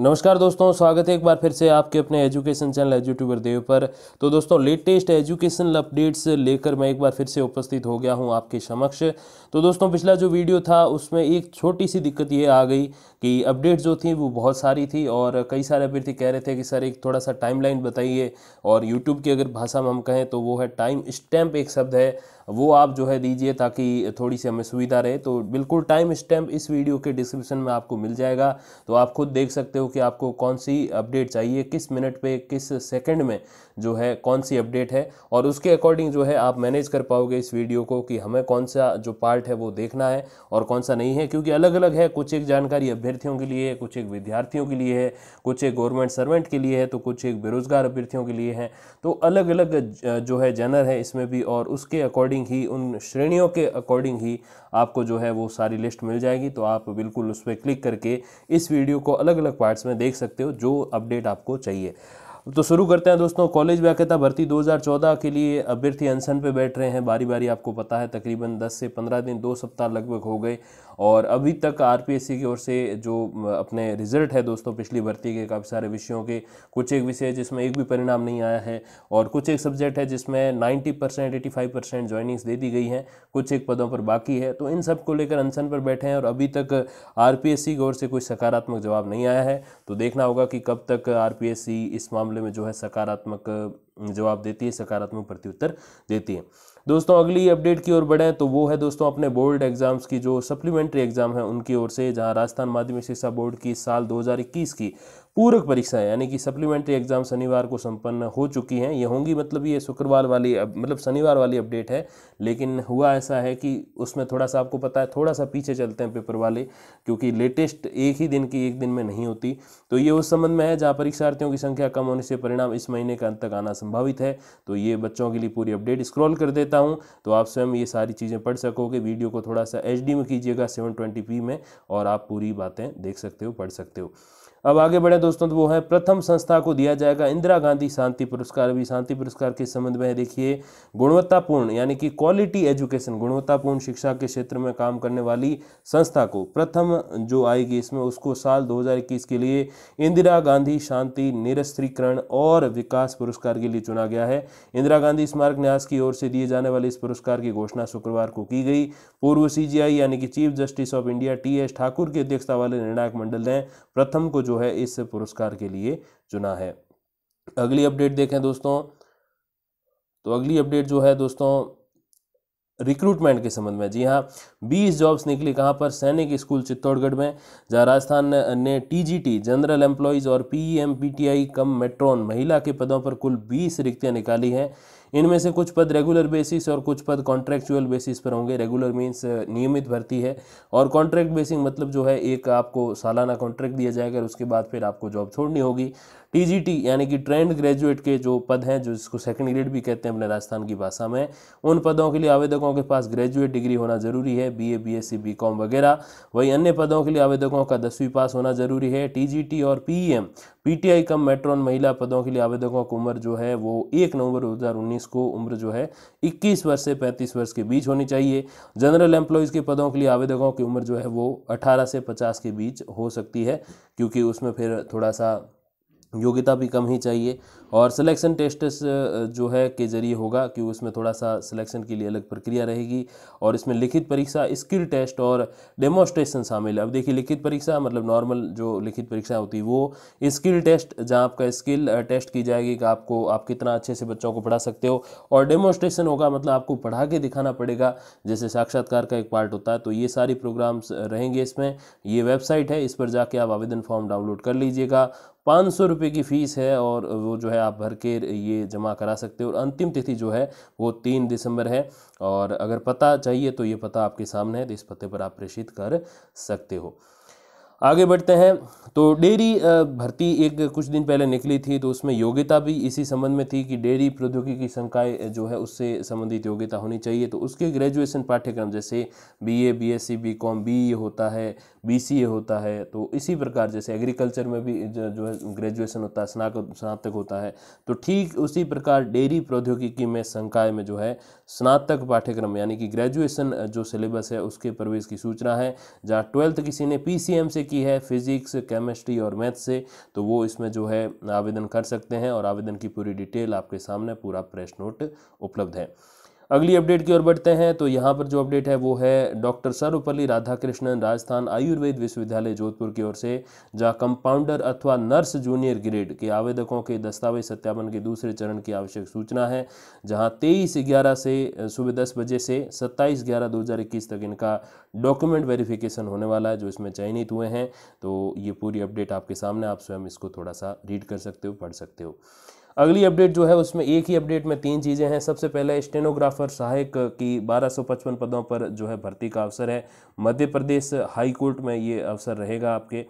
नमस्कार दोस्तों स्वागत है एक बार फिर से आपके अपने एजुकेशन चैनल एजुट्यूबर देव पर तो दोस्तों लेटेस्ट एजुकेशनल अपडेट्स लेकर मैं एक बार फिर से उपस्थित हो गया हूं आपके समक्ष तो दोस्तों पिछला जो वीडियो था उसमें एक छोटी सी दिक्कत ये आ गई कि अपडेट जो थी वो बहुत सारी थी और कई सारे अभ्यर्थी कह रहे थे कि सर एक थोड़ा सा टाइम बताइए और यूट्यूब की अगर भाषा में हम कहें तो वो है टाइम स्टैम्प एक शब्द है वो आप जो है दीजिए ताकि थोड़ी सी हमें सुविधा रहे तो बिल्कुल टाइम स्टैम्प इस वीडियो के डिस्क्रिप्शन में आपको मिल जाएगा तो आप खुद देख सकते हो कि आपको कौन सी अपडेट चाहिए किस मिनट पे किस सेकंड में जो है कौन सी अपडेट है और उसके अकॉर्डिंग जो है आप मैनेज कर पाओगे इस वीडियो को कि हमें कौन सा जो पार्ट है वो देखना है और कौन सा नहीं है क्योंकि अलग अलग है कुछ एक जानकारी अभ्यर्थियों के लिए है कुछ एक विद्यार्थियों के लिए है कुछ एक गवर्नमेंट सर्वेंट के लिए है तो कुछ एक बेरोजगार अभ्यर्थियों के लिए है तो अलग अलग जो है जनर है इसमें भी और उसके अकॉर्डिंग ही उन श्रेणियों के अकॉर्डिंग ही आपको जो है वो सारी लिस्ट मिल जाएगी तो आप बिल्कुल उस पर क्लिक करके इस वीडियो को अलग अलग पार्ट्स में देख सकते हो जो अपडेट आपको चाहिए तो शुरू करते हैं दोस्तों कॉलेज व्याख्यता भर्ती 2014 के लिए अभ्यर्थी अनशन पे बैठ रहे हैं बारी बारी आपको पता है तकरीबन 10 से 15 दिन दो सप्ताह लगभग हो गए और अभी तक आर की ओर से जो अपने रिजल्ट है दोस्तों पिछली भर्ती के काफ़ी सारे विषयों के कुछ एक विषय जिसमें एक भी परिणाम नहीं आया है और कुछ एक सब्जेक्ट है जिसमें 90 percent eighty five percent joinings दे दी गई हैं कुछ एक पदों पर बाकी है तो इन सब को लेकर अनशन पर बैठे हैं और अभी तक आर की ओर से कोई सकारात्मक जवाब नहीं आया है तो देखना होगा कि कब तक आर इस मामले में जो है सकारात्मक जवाब देती है सकारात्मक प्रत्युत्तर देती है दोस्तों अगली अपडेट की ओर बढ़ें तो वो है दोस्तों अपने बोर्ड एग्जाम्स की जो सप्लीमेंट्री एग्जाम है उनकी ओर से जहां राजस्थान माध्यमिक शिक्षा बोर्ड की साल 2021 की पूरक परीक्षाएं यानी कि सप्लीमेंट्री एग्जाम शनिवार को संपन्न हो चुकी हैं ये होंगी मतलब ये शुक्रवार वाली मतलब शनिवार वाली अपडेट है लेकिन हुआ ऐसा है कि उसमें थोड़ा सा आपको पता है थोड़ा सा पीछे चलते हैं पेपर वाले क्योंकि लेटेस्ट एक ही दिन की एक दिन में नहीं होती तो ये उस संबंध में है जहाँ परीक्षार्थियों की संख्या कम होने से परिणाम इस महीने के अंत तक आना संभावित है तो ये बच्चों के लिए पूरी अपडेट स्क्रॉल कर देता हूँ तो आप स्वयं ये सारी चीज़ें पढ़ सकोगे वीडियो को थोड़ा सा एच में कीजिएगा सेवन में और आप पूरी बातें देख सकते हो पढ़ सकते हो अब आगे बढ़े दोस्तों तो वो है प्रथम संस्था को दिया जाएगा इंदिरा गांधी शांति पुरस्कार अभी शांति पुरस्कार के संबंध में देखिए गुणवत्तापूर्ण यानी कि क्वालिटी एजुकेशन गुणवत्तापूर्ण शिक्षा के क्षेत्र में काम करने वाली संस्था को प्रथम जो आएगी इसमें उसको साल 2021 के लिए इंदिरा गांधी शांति निरस्त्रीकरण और विकास पुरस्कार के लिए चुना गया है इंदिरा गांधी स्मारक न्यास की ओर से दिए जाने वाले इस पुरस्कार की घोषणा शुक्रवार को की गई पूर्व सीजीआई यानी कि chief justice of India T S Thakur की अध्यक्षता वाले निर्णायक मंडल ने प्रथम को जो है इस पुरस्कार के लिए चुना है अगली अपडेट देखें दोस्तों तो अगली अपडेट जो है दोस्तों रिक्रूटमेंट के संबंध में जी हाँ 20 जॉब्स निकली कहाँ पर सैनिक स्कूल चित्तौड़गढ़ में जहाँ राजस्थान ने टीजीटी जनरल एम्प्लॉयज़ और पीईएम कम मेट्रोन महिला के पदों पर कुल 20 रिक्तियाँ निकाली हैं इनमें से कुछ पद रेगुलर बेसिस और कुछ पद कॉन्ट्रैक्चुअल बेसिस पर होंगे रेगुलर मीन्स नियमित भर्ती है और कॉन्ट्रैक्ट बेसिंग मतलब जो है एक आपको सालाना कॉन्ट्रैक्ट दिया जाएगा और उसके बाद फिर आपको जॉब छोड़नी होगी टीजीटी यानी कि ट्रेंड ग्रेजुएट के जो पद हैं जो इसको सेकंड ग्रेड भी कहते हैं अपने राजस्थान की भाषा में उन पदों के लिए आवेदकों के पास ग्रेजुएट डिग्री होना जरूरी है बीए बीएससी बीकॉम वगैरह वही अन्य पदों के लिए आवेदकों का दसवीं पास होना जरूरी है टीजीटी और PM PTI e cum matron महिला पदों के लिए आवेदकों की उम्र जो है वो एक नवंबर 2019 को उम्र जो है 21 वर्ष से 35 वर्ष के बीच होनी चाहिए जनरल एम्प्लॉयज़ के पदों के लिए आवेदकों की उम्र जो है वो 18 से 50 के बीच हो सकती है क्योंकि उसमें फिर थोड़ा सा योग्यता भी कम ही चाहिए और सिलेक्शन टेस्ट जो है के ज़रिए होगा कि उसमें थोड़ा सा सिलेक्शन के लिए अलग प्रक्रिया रहेगी और इसमें लिखित परीक्षा स्किल टेस्ट और डेमोस्ट्रेशन शामिल है अब देखिए लिखित परीक्षा मतलब नॉर्मल जो लिखित परीक्षा होती है वो स्किल टेस्ट जहाँ आपका स्किल टेस्ट की जाएगी कि आपको आप कितना अच्छे से बच्चों को पढ़ा सकते हो और डेमोस्ट्रेशन होगा मतलब आपको पढ़ा के दिखाना पड़ेगा जैसे साक्षात्कार का एक पार्ट होता है तो ये सारी प्रोग्राम्स रहेंगे इसमें ये वेबसाइट है इस पर जाके आप आवेदन फॉर्म डाउनलोड कर लीजिएगा पाँच सौ रुपये की फ़ीस है और वो जो है आप भर के ये जमा करा सकते हो और अंतिम तिथि जो है वो तीन दिसंबर है और अगर पता चाहिए तो ये पता आपके सामने है तो इस पते पर आप प्रेषित कर सकते हो आगे बढ़ते हैं तो डेयरी भर्ती एक कुछ दिन पहले निकली थी तो उसमें योग्यता भी इसी संबंध में थी कि डेयरी प्रौद्योगिकी संकाय जो है उससे संबंधित योग्यता होनी चाहिए तो उसके ग्रेजुएशन पाठ्यक्रम जैसे बीए बीएससी बीकॉम बीए होता है बीसीए होता है तो इसी प्रकार जैसे एग्रीकल्चर में भी जो है ग्रेजुएशन होता है स्नातक स्नातक होता है तो ठीक उसी प्रकार डेयरी प्रौद्योगिकी में संकाय में जो है स्नातक पाठ्यक्रम यानी कि ग्रेजुएशन जो सिलेबस है उसके प्रवेश की सूचना है जहाँ ट्वेल्थ किसी ने पी से की है फिजिक्स केमिस्ट्री और मैथ से तो वो इसमें जो है आवेदन कर सकते हैं और आवेदन की पूरी डिटेल आपके सामने पूरा प्रेस नोट उपलब्ध है अगली अपडेट की ओर बढ़ते हैं तो यहाँ पर जो अपडेट है वो है डॉक्टर सर्वपल्ली राधाकृष्णन राजस्थान आयुर्वेद विश्वविद्यालय जोधपुर की ओर से जहाँ कंपाउंडर अथवा नर्स जूनियर ग्रेड के आवेदकों के दस्तावेज सत्यापन के दूसरे चरण की आवश्यक सूचना है जहाँ तेईस ग्यारह से सुबह दस बजे से सत्ताईस ग्यारह दो हज़ार इक्कीस तक इनका डॉक्यूमेंट वेरिफिकेशन होने वाला है जो इसमें चयनित हुए हैं तो ये पूरी अपडेट आपके सामने आप स्वयं इसको थोड़ा सा रीड कर सकते हो पढ़ सकते हो अगली अपडेट जो है उसमें एक ही अपडेट में तीन चीज़ें हैं सबसे पहले स्टेनोग्राफर सहायक की 1255 पदों पर जो है भर्ती का अवसर है मध्य प्रदेश हाई कोर्ट में ये अवसर रहेगा आपके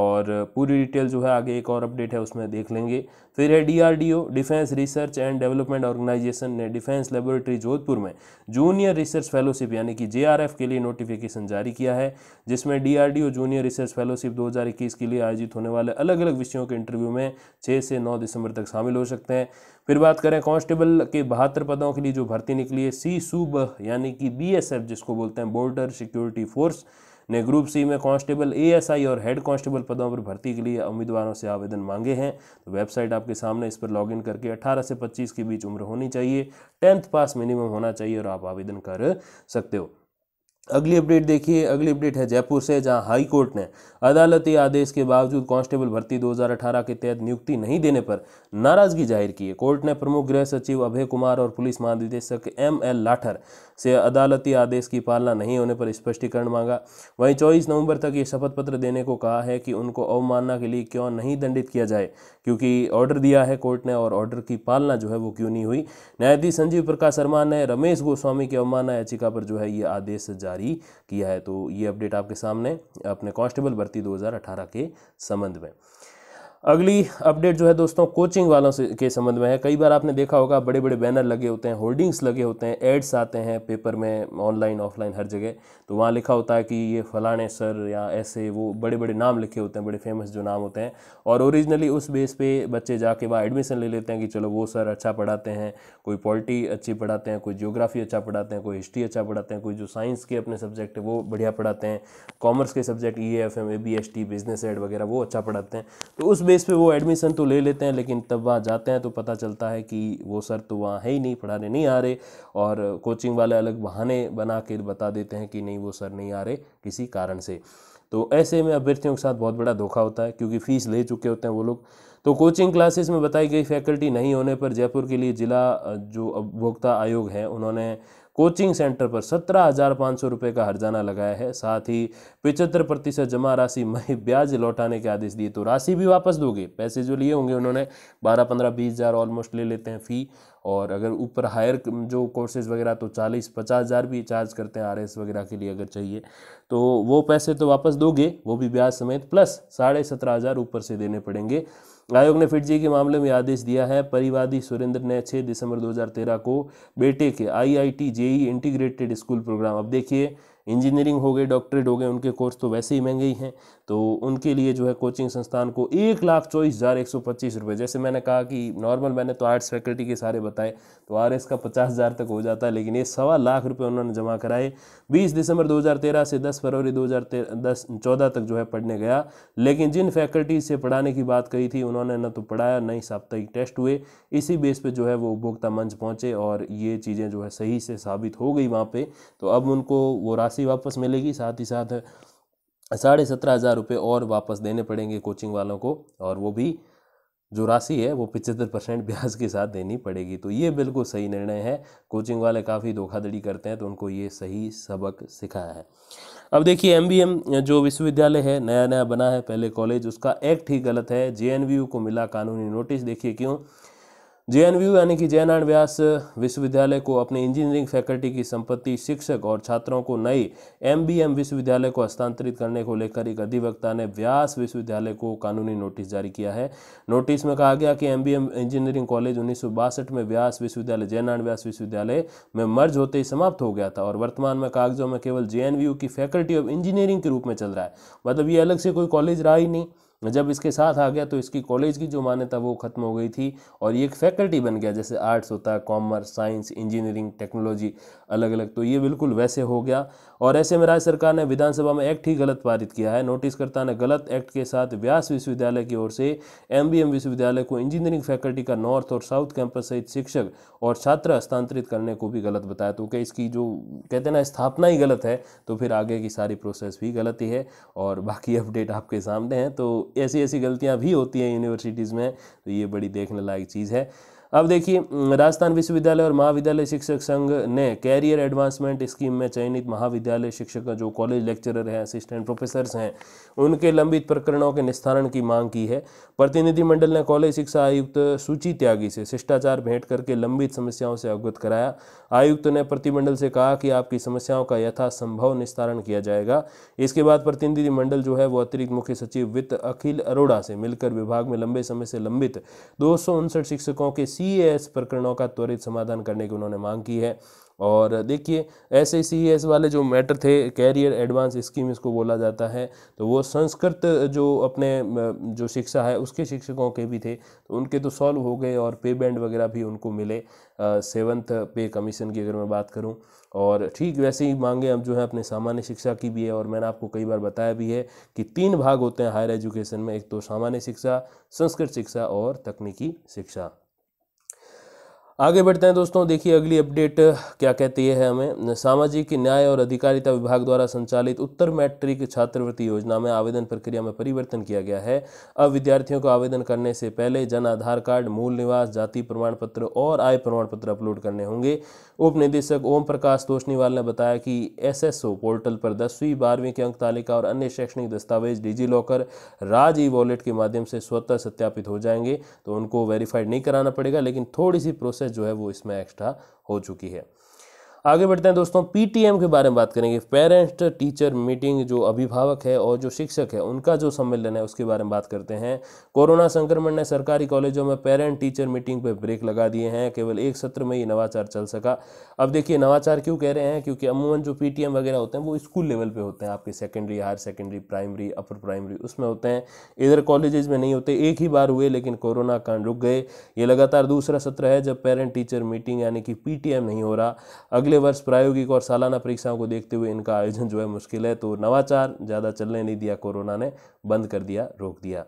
और पूरी डिटेल जो है आगे एक और अपडेट है उसमें देख लेंगे फिर है DRDO defence research and development organisation ने डिफेंस लेबोरेटरी जोधपुर में जूनियर रिसर्च फेलोशिप यानी कि जेआरएफ के लिए नोटिफिकेशन जारी किया है जिसमें डीआरडीओ जूनियर रिसर्च फेलोशिप 2021 के लिए आयोजित होने वाले अलग अलग विषयों के इंटरव्यू में छः से नौ दिसंबर तक शामिल हो सकते हैं फिर बात करें कांस्टेबल के बहत्तर पदों के लिए जो भर्ती निकली है सी सूब यानी कि बी जिसको बोलते हैं बॉर्डर सिक्योरिटी फोर्स ने ग्रुप सी में कांस्टेबल एएसआई और हेड कांस्टेबल पदों पर भर्ती के लिए उम्मीदवारों से आवेदन मांगे हैं तो वेबसाइट आपके सामने इस पर लॉगिन करके 18 से 25 के बीच उम्र होनी चाहिए टेंथ पास मिनिमम होना चाहिए और आप आवेदन कर सकते हो अगली अपडेट देखिए अगली अपडेट है जयपुर से जहां हाई कोर्ट ने अदालती आदेश के बावजूद कांस्टेबल भर्ती 2018 के तहत नियुक्ति नहीं देने पर नाराजगी जाहिर की है कोर्ट ने प्रमुख गृह सचिव अभय कुमार और पुलिस महानिदेशक एम एल लाठर से अदालती आदेश की पालना नहीं होने पर स्पष्टीकरण मांगा वहीं चौबीस नवंबर तक ये शपथ पत्र देने को कहा है कि उनको अवमानना के लिए क्यों नहीं दंडित किया जाए क्योंकि ऑर्डर दिया है कोर्ट ने और ऑर्डर की पालना जो है वो क्यों नहीं हुई न्यायाधीश संजीव प्रकाश शर्मा ने रमेश गोस्वामी की अवमानना याचिका पर जो है ये आदेश जारी किया है तो ये अपडेट आपके सामने अपने कॉन्स्टेबल भर्ती दो के संबंध में अगली अपडेट जो है दोस्तों कोचिंग वालों से के संबंध में है कई बार आपने देखा होगा बड़े बड़े बैनर लगे होते हैं होर्डिंग्स लगे होते हैं एड्स आते हैं पेपर में ऑनलाइन ऑफलाइन हर जगह तो वहाँ लिखा होता है कि ये फलाने सर या ऐसे वो बड़े बड़े नाम लिखे होते हैं बड़े फेमस जो नाम होते हैं और ओरिजिनली उस बेस पे बच्चे जाके वहाँ एडमिशन ले लेते हैं कि चलो वो सर अच्छा पढ़ाते हैं कोई पॉलिटी अच्छी पढ़ाते हैं कोई जियोग्राफी अच्छा पढ़ाते हैं कोई हिस्ट्री अच्छा पढ़ाते हैं कोई जो साइंस के अपने सब्जेक्ट है वो बढ़िया पढ़ाते हैं कॉमर्स के subject E F M A B S T business ad वगैरह वो अच्छा पढ़ाते हैं तो उस बेस पे वो एडमिशन तो ले लेते हैं लेकिन तब वहाँ जाते हैं तो पता चलता है कि वो सर तो वहाँ है ही नहीं पढ़ाने नहीं आ रहे और कोचिंग वाले अलग बहाने बना के बता देते हैं कि नहीं वो सर नहीं आ रहे किसी कारण से तो ऐसे में अभ्यर्थियों के साथ बहुत बड़ा धोखा होता है क्योंकि फ़ीस ले चुके होते हैं वो लोग तो कोचिंग क्लासेस में बताई गई फैकल्टी नहीं होने पर जयपुर के लिए ज़िला जो उपभोक्ता आयोग है उन्होंने कोचिंग सेंटर पर सत्रह हज़ार पाँच सौ रुपये का हर्जाना लगाया है साथ ही पिचहत्तर प्रतिशत जमा राशि में ब्याज लौटाने के आदेश दिए तो राशि भी वापस दोगे पैसे जो लिए होंगे उन्होंने बारह पंद्रह बीस हज़ार ऑलमोस्ट ले लेते हैं फ़ी और अगर ऊपर हायर जो कोर्सेज़ वगैरह तो चालीस पचास हज़ार भी चार्ज करते हैं एस वगैरह के लिए अगर चाहिए तो वो पैसे तो वापस दोगे वो भी ब्याज समेत प्लस साढ़े सत्रह हज़ार ऊपर से देने पड़ेंगे आयोग ने फिटजी के मामले में आदेश दिया है परिवादी सुरेंद्र ने 6 दिसंबर 2013 को बेटे के IIT JEE integrated school program अब देखिए इंजीनियरिंग हो गए डॉक्टरेट हो गए उनके कोर्स तो वैसे ही महंगे ही हैं तो उनके लिए जो है कोचिंग संस्थान को एक लाख चौबीस हज़ार एक सौ पच्चीस रुपये जैसे मैंने कहा कि नॉर्मल मैंने तो आर्ट्स फैकल्टी के सारे बताए तो आर एस का पचास हज़ार तक हो जाता है लेकिन ये सवा लाख रुपये उन्होंने जमा कराए बीस दिसंबर दो हज़ार तेरह से दस फरवरी दो हज़ार दस चौदह तक जो है पढ़ने गया लेकिन जिन फैकल्टी से पढ़ाने की बात कही थी उन्होंने न तो पढ़ाया न ही साप्ताहिक टेस्ट हुए इसी बेस पर जो है वो उपभोक्ता मंच पहुँचे और ये चीज़ें जो है सही से साबित हो गई वहाँ पर तो अब उनको वो राशि वापस मिलेगी साथ ही साथ साढ़े सत्रह हज़ार रुपये और वापस देने पड़ेंगे कोचिंग वालों को और वो भी जो राशि है वो पिचहत्तर परसेंट ब्याज के साथ देनी पड़ेगी तो ये बिल्कुल सही निर्णय है कोचिंग वाले काफ़ी धोखाधड़ी करते हैं तो उनको ये सही सबक सिखाया है अब देखिए एम जो विश्वविद्यालय है नया नया बना है पहले कॉलेज उसका एक्ट ही गलत है जे को मिला कानूनी नोटिस देखिए क्यों जे यानी कि जयनारायण व्यास विश्वविद्यालय को अपने इंजीनियरिंग फैकल्टी की संपत्ति शिक्षक और छात्रों को नई एमबीएम विश्वविद्यालय को हस्तांतरित करने को लेकर एक अधिवक्ता ने व्यास विश्वविद्यालय को कानूनी नोटिस जारी किया है नोटिस में कहा गया कि एमबीएम इंजीनियरिंग कॉलेज उन्नीस में व्यास विश्वविद्यालय जयनारायण व्यास विश्वविद्यालय में मर्ज होते ही समाप्त हो गया था और वर्तमान में कागजों में केवल जे की फैकल्टी ऑफ इंजीनियरिंग के रूप में चल रहा है मतलब ये अलग से कोई कॉलेज रहा ही नहीं जब इसके साथ आ गया तो इसकी कॉलेज की जो मान्यता वो खत्म हो गई थी और ये एक फैकल्टी बन गया जैसे आर्ट्स होता है कॉमर्स साइंस इंजीनियरिंग टेक्नोलॉजी अलग अलग तो ये बिल्कुल वैसे हो गया और ऐसे में राज्य सरकार ने विधानसभा में एक्ट ही गलत पारित किया है नोटिसकर्ता ने गलत एक्ट के साथ व्यास विश्वविद्यालय की ओर से एम विश्वविद्यालय को इंजीनियरिंग फैकल्टी का नॉर्थ और साउथ कैंपस सहित शिक्षक और छात्र हस्तांतरित करने को भी गलत बताया तो क्या इसकी जो कहते हैं ना स्थापना ही गलत है तो फिर आगे की सारी प्रोसेस भी गलत ही है और बाकी अपडेट आपके सामने हैं तो ऐसी ऐसी गलतियाँ भी होती हैं यूनिवर्सिटीज़ में तो ये बड़ी देखने लायक चीज़ है अब देखिए राजस्थान विश्वविद्यालय और महाविद्यालय शिक्षक संघ ने कैरियर एडवांसमेंट स्कीम में चयनित महाविद्यालय शिक्षक जो कॉलेज लेक्चरर हैं असिस्टेंट प्रोफेसर्स हैं उनके लंबित प्रकरणों के निस्तारण की मांग की है प्रतिनिधिमंडल ने कॉलेज शिक्षा आयुक्त सूची त्यागी से शिष्टाचार भेंट करके लंबित समस्याओं से अवगत कराया आयुक्त ने प्रतिमंडल से कहा कि आपकी समस्याओं का यथासंभव निस्तारण किया जाएगा इसके बाद प्रतिनिधिमंडल जो है वो अतिरिक्त मुख्य सचिव वित्त अखिल अरोड़ा से मिलकर विभाग में लंबे समय से लंबित दो शिक्षकों के सी प्रकरणों का त्वरित समाधान करने की उन्होंने मांग की है और देखिए ऐसे सी एस वाले जो मैटर थे कैरियर एडवांस स्कीम इसको बोला जाता है तो वो संस्कृत जो अपने जो शिक्षा है उसके शिक्षकों के भी थे तो उनके तो सॉल्व हो गए और पे बैंड वगैरह भी उनको मिले सेवन्थ पे कमीशन की अगर मैं बात करूं और ठीक वैसे ही मांगे अब जो है अपने सामान्य शिक्षा की भी है और मैंने आपको कई बार बताया भी है कि तीन भाग होते हैं हायर एजुकेशन में एक तो सामान्य शिक्षा संस्कृत शिक्षा और तकनीकी शिक्षा आगे बढ़ते हैं दोस्तों देखिए अगली अपडेट क्या कहती है हमें सामाजिक न्याय और अधिकारिता विभाग द्वारा संचालित उत्तर मैट्रिक छात्रवृत्ति योजना में आवेदन प्रक्रिया में परिवर्तन किया गया है अब विद्यार्थियों को आवेदन करने से पहले जन आधार कार्ड मूल निवास जाति प्रमाण पत्र और आय प्रमाण पत्र अपलोड करने होंगे उप निदेशक ओम प्रकाश तोशनीवाल ने बताया कि एसएसओ पोर्टल पर दसवीं बारहवीं के अंक तालिका और अन्य शैक्षणिक दस्तावेज डिजी लॉकर राज ई वॉलेट के माध्यम से स्वतः सत्यापित हो जाएंगे तो उनको वेरीफाइड नहीं कराना पड़ेगा लेकिन थोड़ी सी प्रोसेस जो है वो इसमें एक्स्ट्रा हो चुकी है आगे बढ़ते हैं दोस्तों पीटीएम के बारे में बात करेंगे पेरेंट टीचर मीटिंग जो अभिभावक है और जो शिक्षक है उनका जो सम्मेलन है उसके बारे में बात करते हैं कोरोना संक्रमण ने सरकारी कॉलेजों में पेरेंट टीचर मीटिंग पर ब्रेक लगा दिए हैं केवल एक सत्र में ही नवाचार चल सका अब देखिए नवाचार क्यों कह रहे हैं क्योंकि अमूमन जो पी वगैरह होते हैं वो स्कूल लेवल पर होते हैं आपके secondary higher secondary primary upper primary उसमें होते हैं इधर कॉलेजेज में नहीं होते एक ही बार हुए लेकिन कोरोना कांड रुक गए ये लगातार दूसरा सत्र है जब पेरेंट टीचर मीटिंग यानी कि पी नहीं हो रहा अगले अगले वर्ष प्रायोगिक और सालाना परीक्षाओं को देखते हुए इनका आयोजन जो है मुश्किल है तो नवाचार ज़्यादा चलने नहीं दिया कोरोना ने बंद कर दिया रोक दिया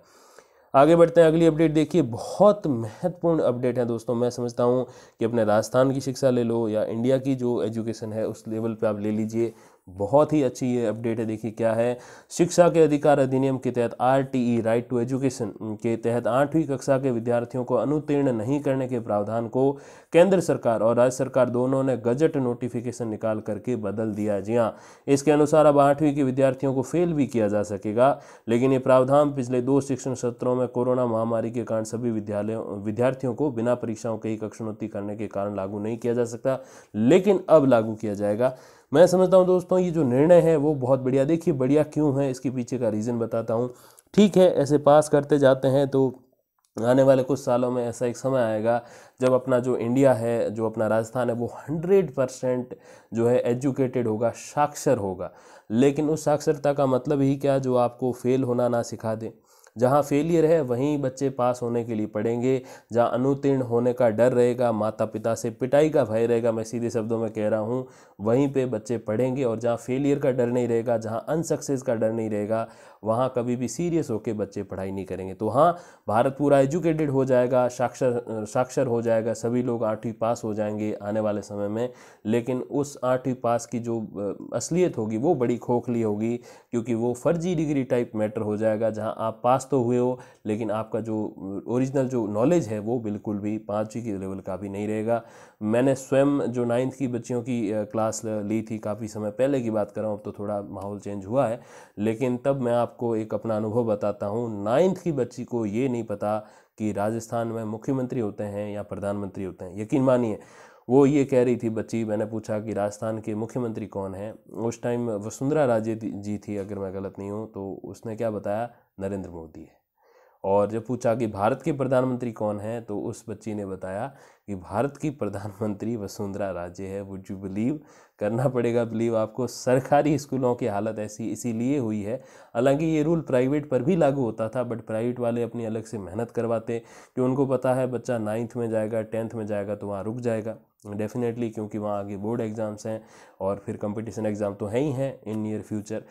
आगे बढ़ते हैं अगली अपडेट देखिए बहुत महत्वपूर्ण अपडेट है दोस्तों मैं समझता हूँ कि अपने राजस्थान की शिक्षा ले लो या इंडिया की जो एजुकेशन है उस लेवल पे आप ले लीजिए बहुत ही अच्छी ये अपडेट है देखिए क्या है शिक्षा के अधिकार अधिनियम के तहत ई राइट टू एजुकेशन के तहत आठवीं कक्षा के विद्यार्थियों को अनुत्तीर्ण नहीं करने के प्रावधान को केंद्र सरकार और राज्य सरकार दोनों ने गजट नोटिफिकेशन निकाल करके बदल दिया जी हाँ इसके अनुसार अब आठवीं के विद्यार्थियों को फेल भी किया जा सकेगा लेकिन ये प्रावधान पिछले दो शिक्षण सत्रों में कोरोना महामारी के कारण सभी विद्यालयों विद्यार्थियों को बिना परीक्षाओं के ही कक्षोन्नति करने के कारण लागू नहीं किया जा सकता लेकिन अब लागू किया जाएगा मैं समझता हूँ दोस्तों ये जो निर्णय है वो बहुत बढ़िया देखिए बढ़िया क्यों है इसके पीछे का रीज़न बताता हूँ ठीक है ऐसे पास करते जाते हैं तो आने वाले कुछ सालों में ऐसा एक समय आएगा जब अपना जो इंडिया है जो अपना राजस्थान है वो हंड्रेड परसेंट जो है एजुकेटेड होगा साक्षर होगा लेकिन उस साक्षरता का मतलब ही क्या जो आपको फेल होना ना सिखा दें जहाँ फेलियर है वहीं बच्चे पास होने के लिए पढ़ेंगे जहाँ अनुतीर्ण होने का डर रहेगा माता पिता से पिटाई का भय रहेगा मैं सीधे शब्दों में कह रहा हूँ वहीं पर बच्चे पढ़ेंगे और जहाँ फेलियर का डर नहीं रहेगा जहाँ अनसक्सेस का डर नहीं रहेगा वहाँ कभी भी सीरियस होकर बच्चे पढ़ाई नहीं करेंगे तो हाँ भारत पूरा एजुकेटेड हो जाएगा साक्षर साक्षर हो जाएगा सभी लोग आठवीं पास हो जाएंगे आने वाले समय में लेकिन उस आठवीं पास की जो असलियत होगी वो बड़ी खोखली होगी क्योंकि वो फर्जी डिग्री टाइप मैटर हो जाएगा जहाँ आप पास पास तो हुए हो लेकिन आपका जो ओरिजिनल जो नॉलेज है वो बिल्कुल भी पाँचवीं के लेवल का भी नहीं रहेगा मैंने स्वयं जो नाइन्थ की बच्चियों की क्लास ली थी काफ़ी समय पहले की बात कर रहा हूँ अब तो थोड़ा माहौल चेंज हुआ है लेकिन तब मैं आपको एक अपना अनुभव बताता हूँ नाइन्थ की बच्ची को ये नहीं पता कि राजस्थान में मुख्यमंत्री होते हैं या प्रधानमंत्री होते हैं यकीन मानिए वो ये कह रही थी बच्ची मैंने पूछा कि राजस्थान के मुख्यमंत्री कौन हैं उस टाइम वसुंधरा राजे जी थी अगर मैं गलत नहीं हूँ तो उसने क्या बताया नरेंद्र मोदी है और जब पूछा कि भारत के प्रधानमंत्री कौन हैं तो उस बच्ची ने बताया कि भारत की प्रधानमंत्री वसुंधरा राजे है वुड यू बिलीव करना पड़ेगा बिलीव आपको सरकारी स्कूलों की हालत ऐसी इसीलिए हुई है हालांकि ये रूल प्राइवेट पर भी लागू होता था बट प्राइवेट वाले अपनी अलग से मेहनत करवाते कि उनको पता है बच्चा नाइन्थ में जाएगा टेंथ में जाएगा तो वहाँ रुक जाएगा डेफिनेटली क्योंकि वहाँ आगे बोर्ड एग्ज़ाम्स हैं और फिर कंपटीशन एग्ज़ाम तो हैं ही हैं इन नियर फ्यूचर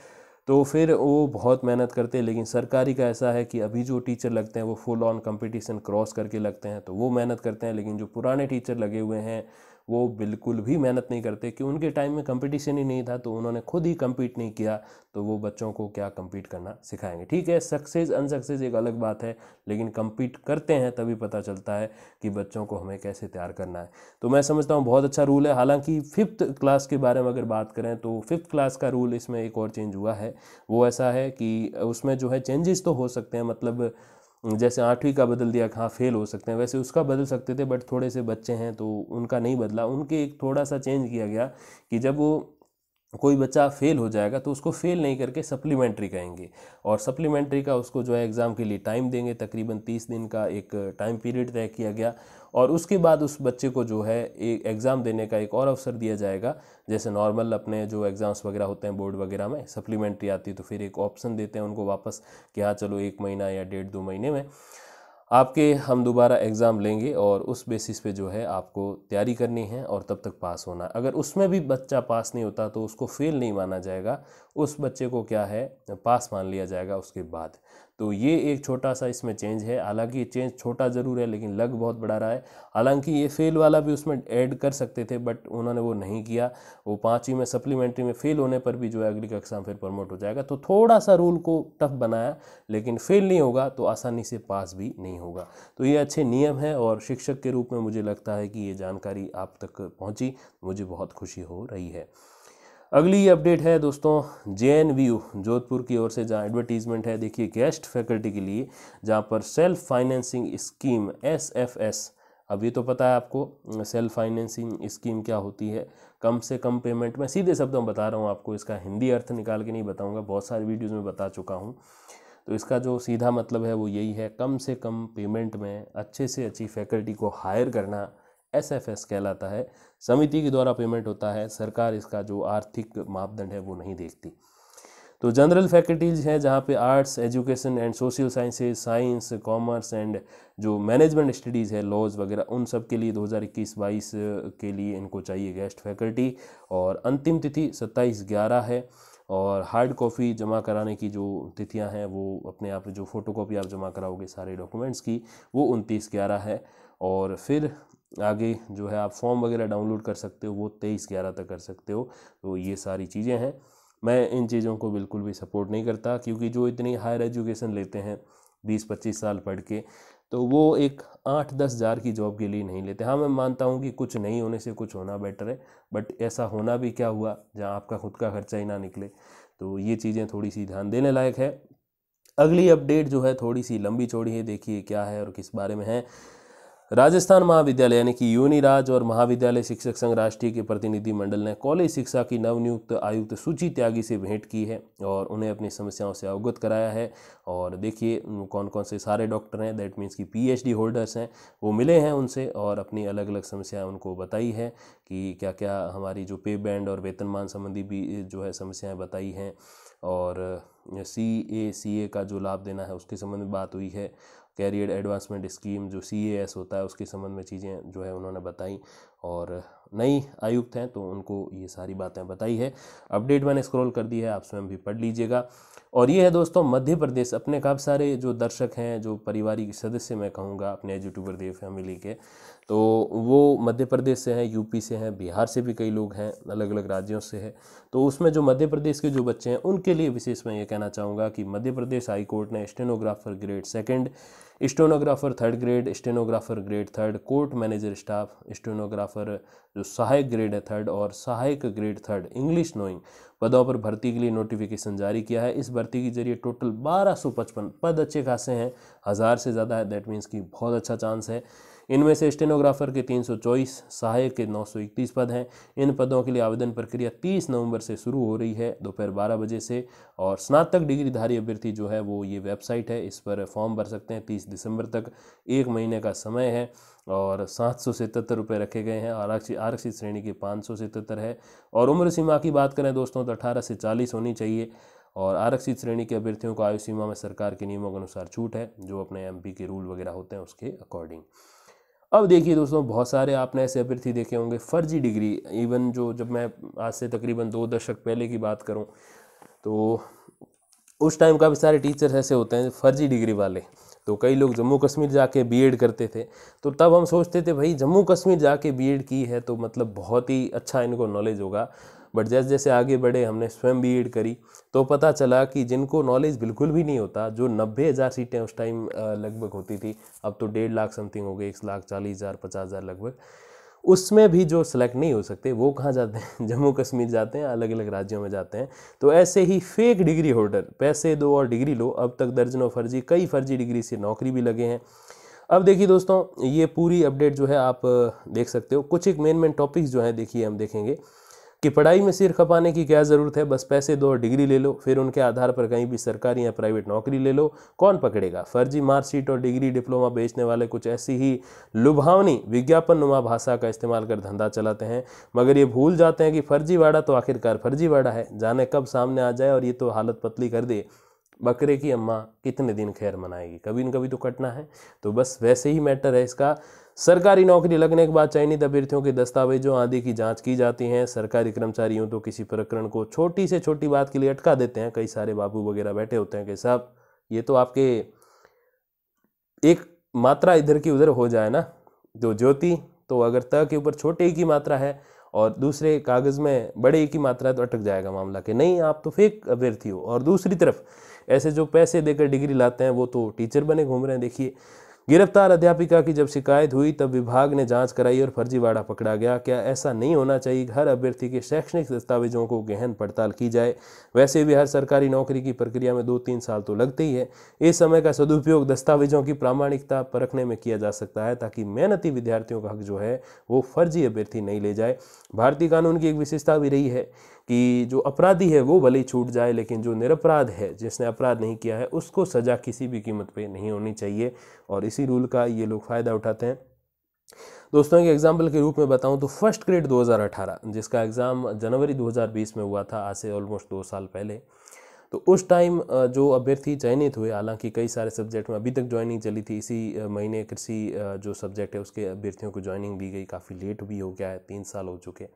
तो फिर वो बहुत मेहनत करते हैं लेकिन सरकारी का ऐसा है कि अभी जो टीचर लगते हैं वो फुल ऑन कंपटीशन क्रॉस करके लगते हैं तो वो मेहनत करते हैं लेकिन जो पुराने टीचर लगे हुए हैं वो बिल्कुल भी मेहनत नहीं करते कि उनके टाइम में कंपटीशन ही नहीं था तो उन्होंने खुद ही कम्पीट नहीं किया तो वो बच्चों को क्या कम्पीट करना सिखाएंगे ठीक है सक्सेस अनसक्सेस एक अलग बात है लेकिन कम्पीट करते हैं तभी पता चलता है कि बच्चों को हमें कैसे तैयार करना है तो मैं समझता हूँ बहुत अच्छा रूल है हालांकि फिफ्थ क्लास के बारे में अगर बात करें तो फिफ्थ क्लास का रूल इसमें एक और चेंज हुआ है वो ऐसा है कि उसमें जो है चेंजेस तो हो सकते हैं मतलब जैसे आठवीं का बदल दिया हाँ फेल हो सकते हैं वैसे उसका बदल सकते थे बट थोड़े से बच्चे हैं तो उनका नहीं बदला उनके एक थोड़ा सा चेंज किया गया कि जब वो कोई बच्चा फेल हो जाएगा तो उसको फेल नहीं करके सप्लीमेंट्री कहेंगे और सप्लीमेंट्री का उसको जो है एग्ज़ाम के लिए टाइम देंगे तकरीबन तीस दिन का एक टाइम पीरियड तय किया गया और उसके बाद उस बच्चे को जो है एक एग्ज़ाम देने का एक और अवसर दिया जाएगा जैसे नॉर्मल अपने जो एग्ज़ाम्स वगैरह होते हैं बोर्ड वगैरह में सप्लीमेंट्री आती है तो फिर एक ऑप्शन देते हैं उनको वापस कि हाँ चलो एक महीना या डेढ़ दो महीने में आपके हम दोबारा एग्ज़ाम लेंगे और उस बेसिस पे जो है आपको तैयारी करनी है और तब तक पास होना अगर उसमें भी बच्चा पास नहीं होता तो उसको फेल नहीं माना जाएगा उस बच्चे को क्या है पास मान लिया जाएगा उसके बाद तो ये एक छोटा सा इसमें चेंज है हालांकि ये चेंज छोटा ज़रूर है लेकिन लग बहुत बढ़ा रहा है हालांकि ये फेल वाला भी उसमें ऐड कर सकते थे बट उन्होंने वो नहीं किया वो पाँचवीं में सप्लीमेंट्री में फेल होने पर भी जो है अगली कक्षा में फिर प्रमोट हो जाएगा तो थोड़ा सा रूल को टफ बनाया लेकिन फेल नहीं होगा तो आसानी से पास भी नहीं होगा तो ये अच्छे नियम हैं और शिक्षक के रूप में मुझे लगता है कि ये जानकारी आप तक पहुँची मुझे बहुत खुशी हो रही है अगली अपडेट है दोस्तों J N V U Jodhpur की ओर से जहाँ एडवर्टीजमेंट है देखिए गेस्ट फैकल्टी के लिए जहाँ पर self financing scheme S F S अभी तो पता है आपको सेल्फ फाइनेंसिंग स्कीम क्या होती है कम से कम पेमेंट में सीधे शब्दों में बता रहा हूँ आपको इसका हिंदी अर्थ निकाल के नहीं बताऊँगा बहुत सारी वीडियोज़ में बता चुका हूँ तो इसका जो सीधा मतलब है वो यही है कम से कम पेमेंट में अच्छे से अच्छी फैकल्टी को हायर करना एसएफएस कहलाता है समिति के द्वारा पेमेंट होता है सरकार इसका जो आर्थिक मापदंड है वो नहीं देखती तो जनरल फैकल्टीज हैं जहाँ पे arts education and social sciences science commerce and जो मैनेजमेंट स्टडीज़ है लॉज वगैरह उन सब के लिए 2021-22 के लिए इनको चाहिए गेस्ट फैकल्टी और अंतिम तिथि 27 ग्यारह है और हार्ड कॉपी जमा कराने की जो तिथियां हैं वो अपने आप जो फ़ोटो आप जमा कराओगे सारे डॉक्यूमेंट्स की वो उनतीस ग्यारह है और फिर आगे जो है आप फॉर्म वगैरह डाउनलोड कर सकते हो वो तेईस ग्यारह तक कर सकते हो तो ये सारी चीज़ें हैं मैं इन चीज़ों को बिल्कुल भी सपोर्ट नहीं करता क्योंकि जो इतनी हायर एजुकेशन लेते हैं बीस पच्चीस साल पढ़ के तो वो एक आठ दस हज़ार की जॉब के लिए नहीं लेते हाँ मैं मानता हूँ कि कुछ नहीं होने से कुछ होना बेटर है बट ऐसा होना भी क्या हुआ जहाँ आपका खुद का खर्चा ही ना निकले तो ये चीज़ें थोड़ी सी ध्यान देने लायक है अगली अपडेट जो है थोड़ी सी लंबी चौड़ी है देखिए क्या है और किस बारे में है राजस्थान महाविद्यालय यानी कि यूनिराज और महाविद्यालय शिक्षक संघ राष्ट्रीय के प्रतिनिधि मंडल ने कॉलेज शिक्षा की नवनियुक्त आयुक्त सूची त्यागी से भेंट की है और उन्हें अपनी समस्याओं से अवगत कराया है और देखिए कौन कौन से सारे डॉक्टर हैं दैट मीन्स कि पीएचडी होल्डर्स हैं वो मिले हैं उनसे और अपनी अलग अलग समस्याएँ उनको बताई है कि क्या क्या हमारी जो पे बैंड और वेतनमान संबंधी भी जो है समस्याएँ बताई हैं और सी ए सी ए का जो लाभ देना है उसके संबंध में बात हुई है कैरियर एडवांसमेंट स्कीम जो सी एस होता है उसके संबंध में चीज़ें जो है उन्होंने बताई और नई आयुक्त हैं तो उनको ये सारी बातें बताई है अपडेट मैंने स्क्रॉल कर दी है आप स्वयं भी पढ़ लीजिएगा और ये है दोस्तों मध्य प्रदेश अपने काफ़ी सारे जो दर्शक हैं जो परिवारिक सदस्य मैं कहूँगा अपने यूट्यूबर देव फैमिली के तो वो मध्य प्रदेश से हैं यूपी से हैं बिहार से भी कई लोग हैं अलग अलग राज्यों से हैं तो उसमें जो मध्य प्रदेश के जो बच्चे हैं उनके लिए विशेष मैं ये कहना चाहूँगा कि मध्य प्रदेश हाईकोर्ट ने stenographer grade second stenographer third grade stenographer grade third court manager staff stenographer जो सहायक ग्रेड है थर्ड और सहायक ग्रेड थर्ड इंग्लिश नोइंग पदों पर भर्ती के लिए नोटिफिकेशन जारी किया है इस भर्ती के जरिए टोटल बारह पद अच्छे खासे हैं हज़ार से ज़्यादा है दैट मीन्स कि बहुत अच्छा चांस है इनमें से स्टेनोग्राफर के 324, सहायक के 931 पद हैं इन पदों के लिए आवेदन प्रक्रिया 30 नवंबर से शुरू हो रही है दोपहर बारह बजे से और स्नातक डिग्रीधारी अभ्यर्थी जो है वो ये वेबसाइट है इस पर फॉर्म भर सकते हैं तीस दिसंबर तक एक महीने का समय है और सात सौ सतहत्तर रुपये रखे गए हैं आरक्षित आरक्षित श्रेणी के पाँच सौ सतहत्तर है और उम्र सीमा की बात करें दोस्तों तो अठारह से चालीस होनी चाहिए और आरक्षित श्रेणी के अभ्यर्थियों को आयु सीमा में सरकार के नियमों के अनुसार छूट है जो अपने एमपी के रूल वगैरह होते हैं उसके अकॉर्डिंग अब देखिए दोस्तों बहुत सारे आपने ऐसे अभ्यर्थी देखे होंगे फर्जी डिग्री इवन जो जब मैं आज से तकरीबन दो दशक पहले की बात करूं तो उस टाइम काफ़ी सारे टीचर्स ऐसे होते हैं फर्जी डिग्री वाले तो कई लोग जम्मू कश्मीर जाके बीएड करते थे तो तब हम सोचते थे भाई जम्मू कश्मीर जाके बीएड की है तो मतलब बहुत ही अच्छा इनको नॉलेज होगा बट जैसे जैसे आगे बढ़े हमने स्वयं बी एड करी तो पता चला कि जिनको नॉलेज बिल्कुल भी नहीं होता जो नब्बे हज़ार सीटें उस टाइम लगभग होती थी अब तो डेढ़ लाख समथिंग हो गई एक लाख चालीस हज़ार पचास हज़ार लगभग उसमें भी जो सेलेक्ट नहीं हो सकते वो कहाँ जाते हैं जम्मू कश्मीर जाते हैं अलग अलग राज्यों में जाते हैं तो ऐसे ही फेक डिग्री होल्डर पैसे दो और डिग्री लो अब तक दर्जनों फर्जी कई फर्जी डिग्री से नौकरी भी लगे हैं अब देखिए दोस्तों ये पूरी अपडेट जो है आप देख सकते हो कुछ एक मेन मेन टॉपिक्स जो हैं देखिए हम देखेंगे कि पढ़ाई में सिर खपाने की क्या ज़रूरत है बस पैसे दो और डिग्री ले लो फिर उनके आधार पर कहीं भी सरकारी या प्राइवेट नौकरी ले लो कौन पकड़ेगा फर्जी मार्कशीट और डिग्री डिप्लोमा बेचने वाले कुछ ऐसी ही लुभावनी विज्ञापन नुमा भाषा का इस्तेमाल कर धंधा चलाते हैं मगर ये भूल जाते हैं कि फर्जीवाड़ा तो आखिरकार फर्जीवाड़ा है जाने कब सामने आ जाए और ये तो हालत पतली कर दे बकरे की अम्मा कितने दिन खैर मनाएगी कभी न कभी तो कटना है तो बस वैसे ही मैटर है इसका सरकारी नौकरी लगने के बाद चयनित अभ्यर्थियों के दस्तावेजों आदि की जांच की जाती है सरकारी कर्मचारियों तो किसी प्रकरण को छोटी से छोटी बात के लिए अटका देते हैं कई सारे बाबू वगैरह बैठे होते हैं कि साहब ये तो आपके एक मात्रा इधर की उधर हो जाए ना जो ज्योति तो अगर त के ऊपर छोटे की मात्रा है और दूसरे कागज़ में बड़े की मात्रा है तो अटक जाएगा मामला कि नहीं आप तो फेक अभ्यर्थी हो और दूसरी तरफ ऐसे जो पैसे देकर डिग्री लाते हैं वो तो टीचर बने घूम रहे हैं देखिए गिरफ्तार अध्यापिका की जब शिकायत हुई तब विभाग ने जांच कराई और फर्जीवाड़ा पकड़ा गया क्या ऐसा नहीं होना चाहिए हर अभ्यर्थी के शैक्षणिक दस्तावेजों को गहन पड़ताल की जाए वैसे भी हर सरकारी नौकरी की प्रक्रिया में दो तीन साल तो लगते ही है इस समय का सदुपयोग दस्तावेजों की प्रामाणिकता परखने में किया जा सकता है ताकि मेहनती विद्यार्थियों का हक जो है वो फर्जी अभ्यर्थी नहीं ले जाए भारतीय कानून की एक विशेषता भी रही है कि जो अपराधी है वो भले ही छूट जाए लेकिन जो निरपराध है जिसने अपराध नहीं किया है उसको सज़ा किसी भी कीमत पे नहीं होनी चाहिए और इसी रूल का ये लोग फ़ायदा उठाते हैं दोस्तों एक एग्जाम्पल के रूप में बताऊं तो फर्स्ट ग्रेड 2018 जिसका एग्ज़ाम जनवरी 2020 में हुआ था आज से ऑलमोस्ट दो साल पहले तो उस टाइम जो अभ्यर्थी चयनित हुए हालांकि कई सारे सब्जेक्ट में अभी तक ज्वाइनिंग चली थी इसी महीने कृषि जो सब्जेक्ट है उसके अभ्यर्थियों को ज्वाइनिंग दी गई काफ़ी लेट भी हो गया है तीन साल हो चुके हैं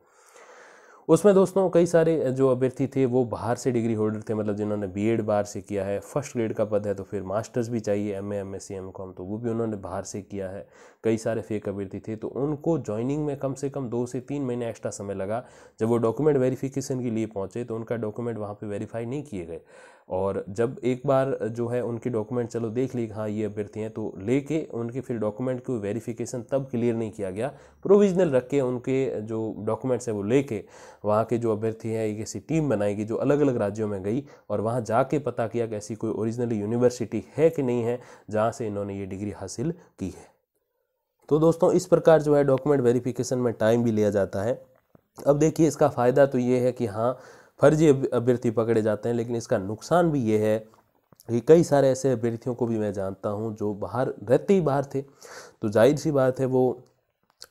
उसमें दोस्तों कई सारे जो अभ्यर्थी थे वो बाहर से डिग्री होल्डर थे मतलब जिन्होंने बी एड बाहर से किया है फर्स्ट ग्रेड का पद है तो फिर मास्टर्स भी चाहिए M M S C M com तो वो भी उन्होंने बाहर से किया है कई सारे फेक अभ्यर्थी थे तो उनको ज्वाइनिंग में कम से कम दो से तीन महीने एक्स्ट्रा समय लगा जब वो डॉक्यूमेंट वेरीफिकेशन के लिए पहुँचे तो उनका डॉक्यूमेंट वहाँ पर वेरीफाई नहीं किए गए और जब एक बार जो है उनके डॉक्यूमेंट चलो देख ली हाँ ये अभ्यर्थी हैं तो लेके उनके फिर डॉक्यूमेंट को वेरिफिकेशन तब क्लियर नहीं किया गया प्रोविजनल रख के उनके जो डॉक्यूमेंट्स हैं वो लेके वहाँ के जो अभ्यर्थी हैं एक ऐसी टीम बनाएगी जो अलग अलग राज्यों में गई और वहाँ जाके पता किया कि ऐसी कोई ओरिजिनली यूनिवर्सिटी है कि नहीं है जहाँ से इन्होंने ये डिग्री हासिल की है तो दोस्तों इस प्रकार जो है डॉक्यूमेंट वेरिफिकेशन में टाइम भी लिया जाता है अब देखिए इसका फ़ायदा तो ये है कि हाँ फर्जी अभ्यर्थी पकड़े जाते हैं लेकिन इसका नुकसान भी ये है कि कई सारे ऐसे अभ्यर्थियों को भी मैं जानता हूँ जो बाहर रहते ही बाहर थे तो जाहिर सी बात है वो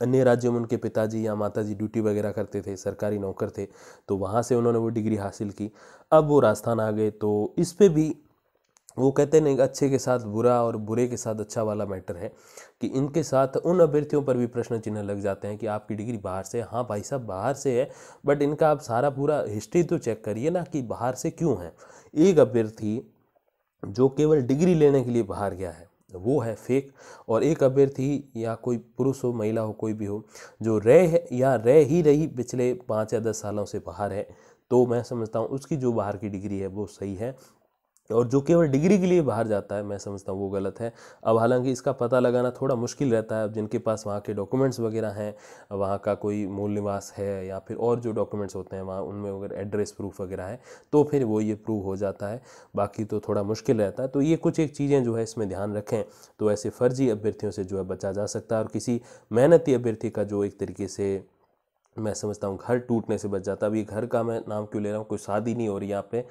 अन्य राज्यों में उनके पिताजी या माताजी ड्यूटी वगैरह करते थे सरकारी नौकर थे तो वहाँ से उन्होंने वो डिग्री हासिल की अब वो राजस्थान आ गए तो इस पर भी वो कहते नहीं अच्छे के साथ बुरा और बुरे के साथ अच्छा वाला मैटर है कि इनके साथ उन अभ्यर्थियों पर भी प्रश्न चिन्ह लग जाते हैं कि आपकी डिग्री बाहर से हाँ भाई साहब बाहर से है बट इनका आप सारा पूरा हिस्ट्री तो चेक करिए ना कि बाहर से क्यों है एक अभ्यर्थी जो केवल डिग्री लेने के लिए बाहर गया है वो है फेक और एक अभ्यर्थी या कोई पुरुष हो महिला हो कोई भी हो जो रह है या रह ही रही पिछले पाँच या दस सालों से बाहर है तो मैं समझता हूँ उसकी जो बाहर की डिग्री है वो सही है और जो केवल डिग्री के लिए बाहर जाता है मैं समझता हूँ वो गलत है अब हालांकि इसका पता लगाना थोड़ा मुश्किल रहता है अब जिनके पास वहाँ के डॉक्यूमेंट्स वगैरह हैं वहाँ का कोई मूल निवास है या फिर और जो डॉक्यूमेंट्स होते हैं वहाँ उनमें अगर एड्रेस प्रूफ वगैरह है तो फिर वो ये प्रूव हो जाता है बाकी तो थोड़ा मुश्किल रहता है तो ये कुछ एक चीज़ें जो है इसमें ध्यान रखें तो ऐसे फ़र्जी अभ्यर्थियों से जो है बचा जा सकता है और किसी मेहनती अभ्यर्थी का जो एक तरीके से मैं समझता हूँ घर टूटने से बच जाता है अभी घर का मैं नाम क्यों ले रहा हूँ कोई शादी नहीं हो रही यहाँ पर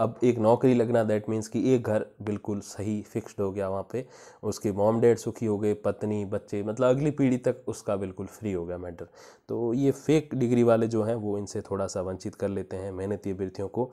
अब एक नौकरी लगना दैट मीन्स कि एक घर बिल्कुल सही फिक्स्ड हो गया वहाँ पे उसके मॉम डैड सुखी हो गए पत्नी बच्चे मतलब अगली पीढ़ी तक उसका बिल्कुल फ्री हो गया मैटर तो ये फेक डिग्री वाले जो हैं वो इनसे थोड़ा सा वंचित कर लेते हैं मेहनती अभ्यर्थियों को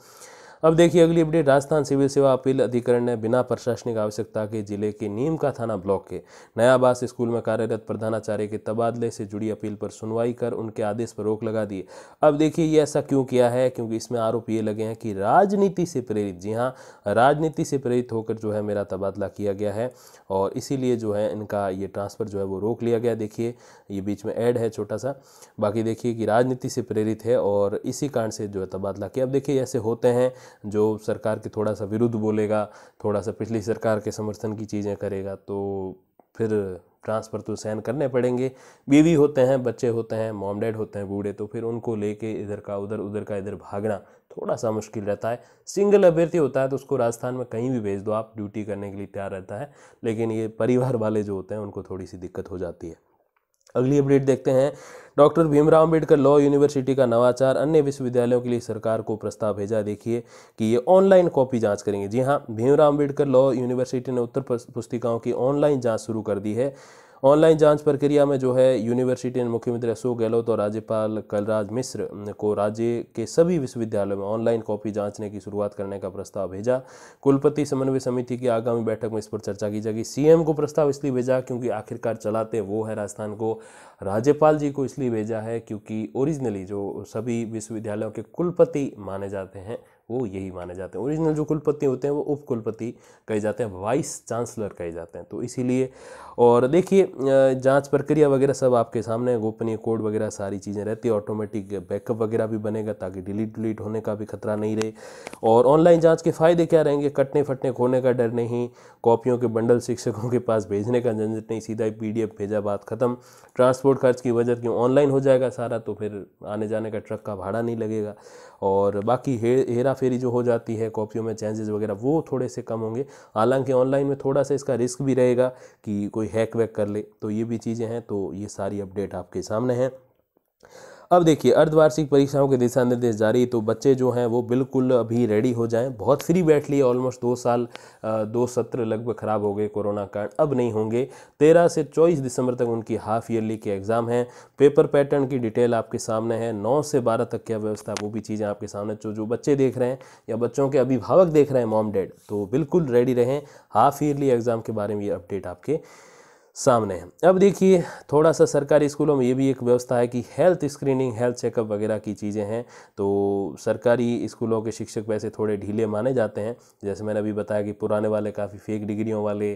अब देखिए अगली अपडेट राजस्थान सिविल सेवा अपील अधिकरण ने बिना प्रशासनिक आवश्यकता के जिले के नीम का थाना ब्लॉक के नयाबास स्कूल में कार्यरत प्रधानाचार्य के तबादले से जुड़ी अपील पर सुनवाई कर उनके आदेश पर रोक लगा दी अब देखिए ये ऐसा क्यों किया है क्योंकि इसमें आरोप ये लगे हैं कि राजनीति से प्रेरित जी हाँ राजनीति से प्रेरित होकर जो है मेरा तबादला किया गया है और इसीलिए जो है इनका ये ट्रांसफ़र जो है वो रोक लिया गया देखिए ये बीच में ऐड है छोटा सा बाकी देखिए कि राजनीति से प्रेरित है और इसी कारण से जो है तबादला किया अब देखिए ऐसे होते हैं जो सरकार के थोड़ा सा विरुद्ध बोलेगा थोड़ा सा पिछली सरकार के समर्थन की चीज़ें करेगा तो फिर ट्रांसफ़र तो सहन करने पड़ेंगे बीवी होते हैं बच्चे होते हैं मॉम डैड होते हैं बूढ़े तो फिर उनको लेके इधर का उधर उधर का इधर भागना थोड़ा सा मुश्किल रहता है सिंगल अभ्यर्थी होता है तो उसको राजस्थान में कहीं भी भेज दो आप ड्यूटी करने के लिए तैयार रहता है लेकिन ये परिवार वाले जो होते हैं उनको थोड़ी सी दिक्कत हो जाती है अगली अपडेट देखते हैं doctor Bhimrao Ambedkar law university का नवाचार अन्य विश्वविद्यालयों के लिए सरकार को प्रस्ताव भेजा देखिए कि ये ऑनलाइन कॉपी जांच करेंगे जी हाँ भीमराव अंबेडकर लॉ यूनिवर्सिटी ने उत्तर पुस्तिकाओं की ऑनलाइन जांच शुरू कर दी है ऑनलाइन जांच प्रक्रिया में जो है यूनिवर्सिटी ने मुख्यमंत्री अशोक गहलोत और राज्यपाल कलराज मिश्र को राज्य के सभी विश्वविद्यालयों में ऑनलाइन कॉपी जांचने की शुरुआत करने का प्रस्ताव भेजा कुलपति समन्वय समिति की आगामी बैठक में इस पर चर्चा की जाएगी सीएम को प्रस्ताव इसलिए भेजा क्योंकि आखिरकार चलाते वो है राजस्थान को राज्यपाल जी को इसलिए भेजा है क्योंकि ओरिजिनली जो सभी विश्वविद्यालयों के कुलपति माने जाते हैं वो यही माने जाते हैं ओरिजिनल जो कुलपति होते हैं वो उप कुलपति कहे जाते हैं वाइस चांसलर कहे जाते हैं तो इसीलिए और देखिए जांच प्रक्रिया वगैरह सब आपके सामने गोपनीय कोड वगैरह सारी चीज़ें रहती है ऑटोमेटिक बैकअप वगैरह भी बनेगा ताकि डिलीट डिलीट होने का भी खतरा नहीं रहे और ऑनलाइन जाँच के फ़ायदे क्या रहेंगे कटने फटने खोने का डर नहीं कॉपियों के बंडल शिक्षकों के पास भेजने का झंझट नहीं सीधा ही पी भेजा बात ख़त्म ट्रांसपोर्ट खर्च की वजह क्यों ऑनलाइन हो जाएगा सारा तो फिर आने जाने का ट्रक का भाड़ा नहीं लगेगा और बाकी हे हेरा हेराफेरी जो हो जाती है कॉपियों में चेंजेस वगैरह वो थोड़े से कम होंगे हालांकि ऑनलाइन में थोड़ा सा इसका रिस्क भी रहेगा कि कोई हैक वैक कर ले तो ये भी चीज़ें हैं तो ये सारी अपडेट आपके सामने हैं अब देखिए अर्धवार्षिक परीक्षाओं के दिशा निर्देश जारी तो बच्चे जो हैं वो बिल्कुल अभी रेडी हो जाएं बहुत फ्री बैठ लिए ऑलमोस्ट दो साल दो सत्र लगभग ख़राब हो गए कोरोना कारण अब नहीं होंगे तेरह से चौबीस दिसंबर तक उनकी हाफ ईयरली के एग्ज़ाम हैं पेपर पैटर्न की डिटेल आपके सामने है नौ से बारह तक क्या व्यवस्था वो भी चीज़ें आपके सामने जो जो बच्चे देख रहे हैं या बच्चों के अभिभावक देख रहे हैं मॉम डैड तो बिल्कुल रेडी रहें हाफ ईयरली एग्ज़ाम के बारे में ये अपडेट आपके सामने हैं अब देखिए थोड़ा सा सरकारी स्कूलों में ये भी एक व्यवस्था है कि हेल्थ स्क्रीनिंग हेल्थ चेकअप वगैरह की चीज़ें हैं तो सरकारी स्कूलों के शिक्षक वैसे थोड़े ढीले माने जाते हैं जैसे मैंने अभी बताया कि पुराने वाले काफ़ी फेक डिग्रियों वाले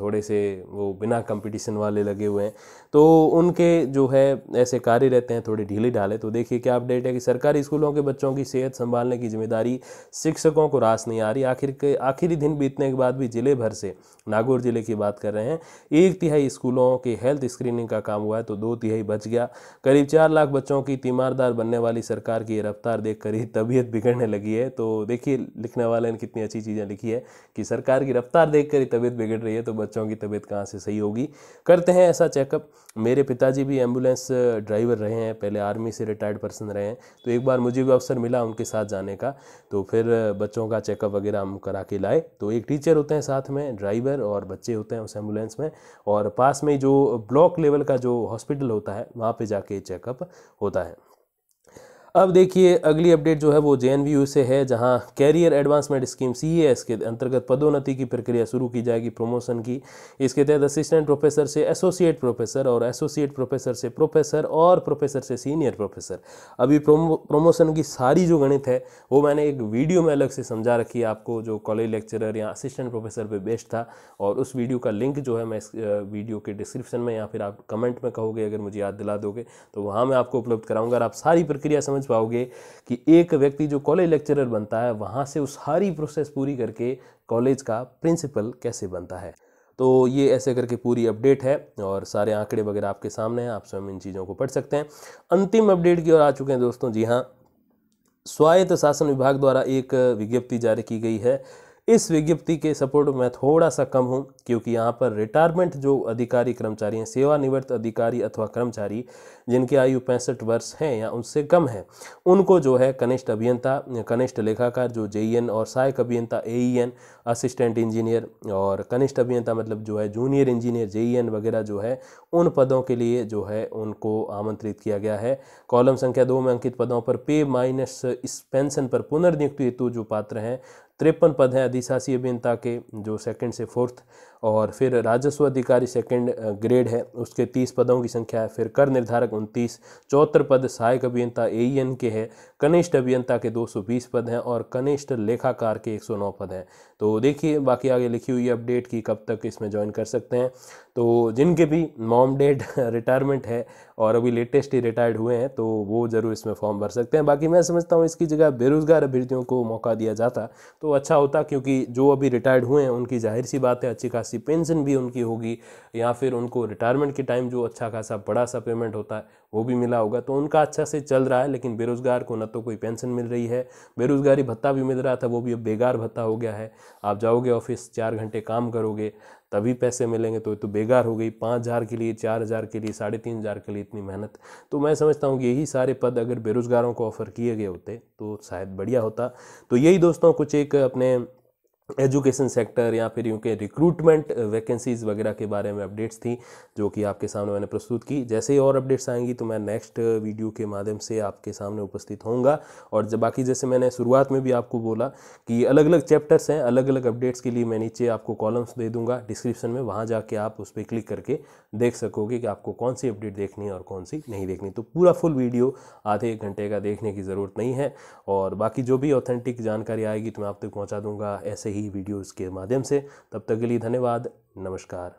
थोड़े से वो बिना कंपटीशन वाले लगे हुए हैं तो उनके जो है ऐसे कार्य रहते हैं थोड़े ढीले ढाले तो देखिए क्या अपडेट है कि सरकारी स्कूलों के बच्चों की सेहत संभालने की जिम्मेदारी शिक्षकों को रास नहीं आ रही आखिर के आखिरी दिन बीतने के बाद भी ज़िले भर से नागौर ज़िले की बात कर रहे हैं एक तिहाई तिहाई स्कूलों की हेल्थ स्क्रीनिंग का काम हुआ है तो दो तिहाई बच गया करीब चार लाख बच्चों की तीमारदार बनने वाली सरकार की रफ्तार देख कर ही तबीयत बिगड़ने लगी है तो देखिए लिखने वाले ने कितनी अच्छी चीज़ें लिखी है कि सरकार की रफ्तार देख कर ही तबीयत बिगड़ रही है तो बच्चों की तबीयत कहाँ से सही होगी करते हैं ऐसा चेकअप मेरे पिताजी भी एम्बुलेंस ड्राइवर रहे हैं पहले आर्मी से रिटायर्ड पर्सन रहे हैं तो एक बार मुझे भी अवसर मिला उनके साथ जाने का तो फिर बच्चों का चेकअप वगैरह हम करा के लाए तो एक टीचर होते हैं साथ में ड्राइवर और बच्चे होते हैं उस एम्बुलेंस में और पास में जो ब्लॉक लेवल का जो हॉस्पिटल होता है वहाँ पे जाके चेकअप होता है अब देखिए अगली अपडेट जो है वो जे से है जहां कैरियर एडवांसमेंट स्कीम सी के अंतर्गत पदोन्नति की प्रक्रिया शुरू की जाएगी प्रमोशन की इसके तहत असिस्टेंट प्रोफेसर से एसोसिएट प्रोफेसर और एसोसिएट प्रोफेसर से प्रोफेसर और प्रोफेसर से सीनियर प्रोफेसर अभी प्रोमो प्रमोशन की सारी जो गणित है वो मैंने एक वीडियो में अलग से समझा रखी है आपको जो कॉलेज लेक्चरर या असिस्टेंट प्रोफेसर पर बेस्ट था और उस वीडियो का लिंक जो है मैं इस वीडियो के डिस्क्रिप्शन में या फिर आप कमेंट में कहोगे अगर मुझे याद दिला दोगे तो वहाँ मैं आपको उपलब्ध कराऊंगा और आप सारी प्रक्रिया समझ समझ पाओगे कि एक व्यक्ति जो कॉलेज लेक्चरर बनता है वहाँ से उस सारी प्रोसेस पूरी करके कॉलेज का प्रिंसिपल कैसे बनता है तो ये ऐसे करके पूरी अपडेट है और सारे आंकड़े वगैरह आपके सामने हैं आप स्वयं इन चीज़ों को पढ़ सकते हैं अंतिम अपडेट की ओर आ चुके हैं दोस्तों जी हाँ स्वायत्त शासन विभाग द्वारा एक विज्ञप्ति जारी की गई है इस विज्ञप्ति के सपोर्ट में थोड़ा सा कम हूँ क्योंकि यहाँ पर रिटायरमेंट जो अधिकारी कर्मचारी हैं सेवानिवृत्त अधिकारी अथवा कर्मचारी जिनकी आयु पैंसठ वर्ष है या उनसे कम है उनको जो है कनिष्ठ अभियंता कनिष्ठ लेखाकार जो जे और सहायक अभियंता ए असिस्टेंट इंजीनियर और कनिष्ठ अभियंता मतलब जो है जूनियर इंजीनियर जे वगैरह जो है उन पदों के लिए जो है उनको आमंत्रित किया गया है कॉलम संख्या दो में अंकित पदों पर पे माइनस इस पेंशन पर पुनर्नियुक्ति हेतु जो पात्र हैं तिरपन पद हैं अधिशासी अभियंता के जो सेकंड से फोर्थ और फिर राजस्व अधिकारी सेकंड ग्रेड है उसके तीस पदों की संख्या है फिर कर निर्धारक उनतीस चौहत्तर पद सहायक अभियंता ए e के हैं कनिष्ठ अभियंता के 220 पद हैं और कनिष्ठ लेखाकार के 109 पद हैं तो देखिए बाकी आगे लिखी हुई अपडेट की कब तक इसमें ज्वाइन कर सकते हैं तो जिनके भी मॉम डेड रिटायरमेंट है और अभी लेटेस्ट ही रिटायर्ड हुए हैं तो वो ज़रूर इसमें फॉर्म भर सकते हैं बाकी मैं समझता हूँ इसकी जगह बेरोज़गार अभ्यर्थियों को मौका दिया जाता तो अच्छा होता क्योंकि जो अभी रिटायर्ड हुए हैं उनकी जाहिर सी बात है अच्छी खासी खासी पेंशन भी उनकी होगी या फिर उनको रिटायरमेंट के टाइम जो अच्छा खासा बड़ा सा पेमेंट होता है वो भी मिला होगा तो उनका अच्छा से चल रहा है लेकिन बेरोज़गार को ना तो कोई पेंशन मिल रही है बेरोज़गारी भत्ता भी मिल रहा था वो भी अब बेगार भत्ता हो गया है आप जाओगे ऑफिस चार घंटे काम करोगे तभी पैसे मिलेंगे तो तो बेकार हो गई पाँच हज़ार के लिए चार हज़ार के लिए साढ़े तीन हज़ार के लिए इतनी मेहनत तो मैं समझता हूँ कि यही सारे पद अगर बेरोज़गारों को ऑफ़र किए गए होते तो शायद बढ़िया होता तो यही दोस्तों कुछ एक अपने एजुकेशन सेक्टर या फिर यूँ के रिक्रूटमेंट वैकेंसीज़ वगैरह के बारे में अपडेट्स थी जो कि आपके सामने मैंने प्रस्तुत की जैसे ही और अपडेट्स आएंगी तो मैं नेक्स्ट वीडियो के माध्यम से आपके सामने उपस्थित होऊंगा और जब बाकी जैसे मैंने शुरुआत में भी आपको बोला कि अलग अलग चैप्टर्स हैं अलग अलग अपडेट्स के लिए मैं नीचे आपको कॉलम्स दे दूँगा डिस्क्रिप्शन में वहाँ जाके आप उस पर क्लिक करके देख सकोगे कि आपको कौन सी अपडेट देखनी है और कौन सी नहीं देखनी तो पूरा फुल वीडियो आधे एक घंटे का देखने की ज़रूरत नहीं है और बाकी जो भी ऑथेंटिक जानकारी आएगी तो मैं आप तक पहुँचा दूँगा ऐसे ही ही वीडियोज़ के माध्यम से तब तक के लिए धन्यवाद नमस्कार